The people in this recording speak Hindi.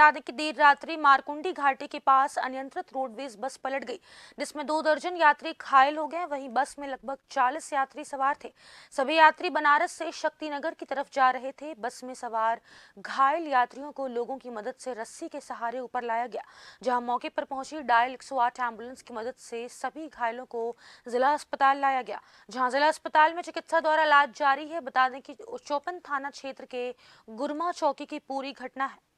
बता दें कि देर रात्रि मारकुंडी घाटी के पास अनियंत्रित रोडवेज बस पलट गई जिसमें दो दर्जन यात्री घायल हो गए वहीं बस में लगभग 40 यात्री सवार थे सभी यात्री बनारस से शक्तिनगर की तरफ जा रहे थे बस में सवार घायल यात्रियों को लोगों की मदद से रस्सी के सहारे ऊपर लाया गया जहाँ मौके पर पहुंची डायल एक एम्बुलेंस की मदद से सभी घायलों को जिला अस्पताल लाया गया जहाँ जिला अस्पताल में चिकित्सा द्वारा इलाज जारी है बता दें कि चौपन थाना क्षेत्र के गुरमा चौकी की पूरी घटना है